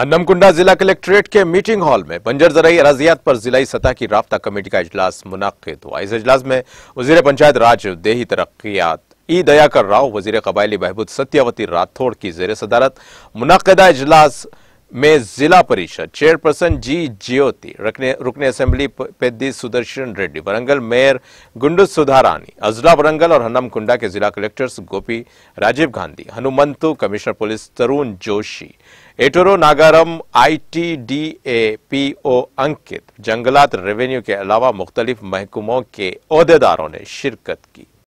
हन्नमकुंडा जिला कलेक्ट्रेट के meeting hall में बंजर जरई अराजियात पर जिलाई सतह की राबता कमेटी का इजलास मुनद हुआ इस अजलास में वजीर पंचायत राज देही तरक्यात ई दयाकर राव वजीर कबायली बहबूद सत्यावती राठौड़ की जेर सदारत मुनदा इजलास में जिला परिषद चेयरपर्सन जी ज्योति रुकने असेंबली पेदी सुदर्शन रेड्डी वरंगल मेयर गुंडू सुधारानी अजला वरंगल और हनम कुंडा के जिला collectors Gopi Rajiv Gandhi Hanumanthu commissioner police Tarun Joshi Eturunagaram ITDA PO Ankit जंगलात रेवेन्यू के अलावा मुख्तलिफ महकुमों के अहदेदारों ने शिरकत की